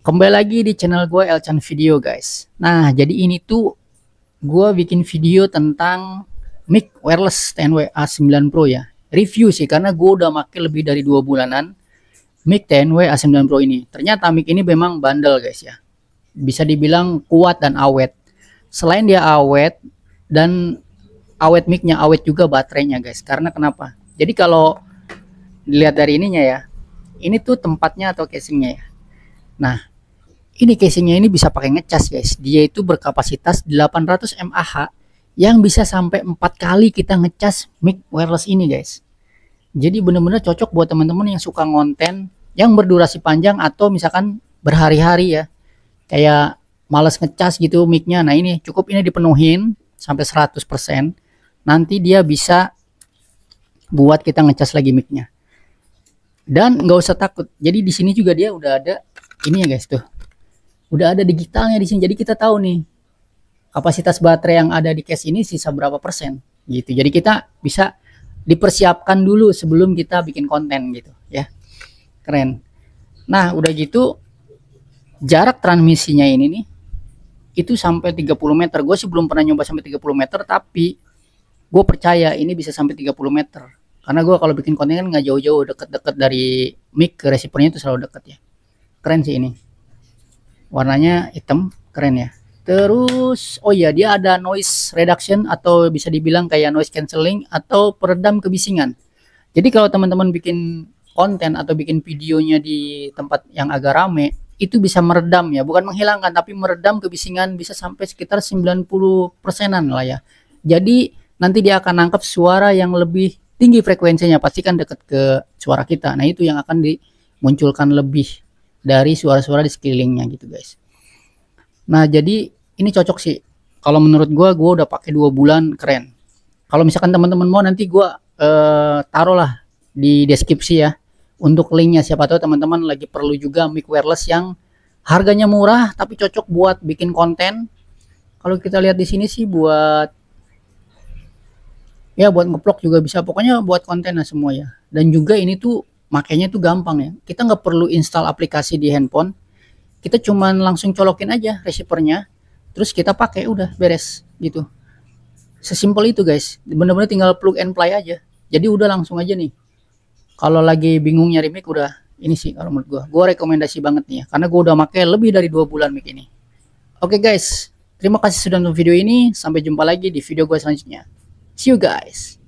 Kembali lagi di channel gue Elchan Video guys. Nah jadi ini tuh gue bikin video tentang mic wireless TNW A9 Pro ya. Review sih karena gue udah make lebih dari dua bulanan mic TNW A9 Pro ini. Ternyata mic ini memang bandel guys ya. Bisa dibilang kuat dan awet. Selain dia awet dan awet micnya awet juga baterainya guys. Karena kenapa? Jadi kalau dilihat dari ininya ya. Ini tuh tempatnya atau casingnya ya. Nah, ini casingnya ini bisa pakai ngecas guys. Dia itu berkapasitas 800 mAh yang bisa sampai empat kali kita ngecas mic wireless ini guys. Jadi bener-bener cocok buat teman-teman yang suka ngonten yang berdurasi panjang atau misalkan berhari-hari ya. Kayak males ngecas gitu micnya. Nah ini cukup ini dipenuhin sampai 100%. Nanti dia bisa buat kita ngecas lagi micnya. Dan nggak usah takut. Jadi di sini juga dia udah ada ini ya guys tuh udah ada digitalnya di sini jadi kita tahu nih kapasitas baterai yang ada di case ini sisa berapa persen gitu jadi kita bisa dipersiapkan dulu sebelum kita bikin konten gitu ya keren nah udah gitu jarak transmisinya ini nih itu sampai 30 meter gue sih belum pernah nyoba sampai 30 meter tapi gue percaya ini bisa sampai 30 meter karena gue kalau bikin konten kan nggak jauh-jauh deket-deket dari mic ke receivernya itu selalu deket ya keren sih ini warnanya hitam keren ya terus oh ya dia ada noise reduction atau bisa dibilang kayak noise cancelling atau peredam kebisingan jadi kalau teman-teman bikin konten atau bikin videonya di tempat yang agak rame itu bisa meredam ya bukan menghilangkan tapi meredam kebisingan bisa sampai sekitar 90 persenan lah ya jadi nanti dia akan nangkap suara yang lebih tinggi frekuensinya pastikan dekat ke suara kita nah itu yang akan dimunculkan lebih dari suara-suara di sekelilingnya gitu guys. Nah jadi ini cocok sih. Kalau menurut gue, gue udah pakai dua bulan keren. Kalau misalkan teman-teman mau nanti gue eh, lah di deskripsi ya untuk linknya siapa tahu teman-teman lagi perlu juga mic wireless yang harganya murah tapi cocok buat bikin konten. Kalau kita lihat di sini sih buat ya buat ngeplok juga bisa pokoknya buat konten lah semua ya. Dan juga ini tuh makanya itu gampang ya. Kita nggak perlu install aplikasi di handphone. Kita cuman langsung colokin aja receivernya. Terus kita pakai udah beres gitu. Sesimpel itu guys. Bener-bener tinggal plug and play aja. Jadi udah langsung aja nih. Kalau lagi bingung nyari mic udah ini sih kalau menurut gua. Gua rekomendasi banget nih ya. Karena gua udah pakai lebih dari dua bulan mic ini. Oke okay guys. Terima kasih sudah nonton video ini. Sampai jumpa lagi di video gua selanjutnya. See you guys.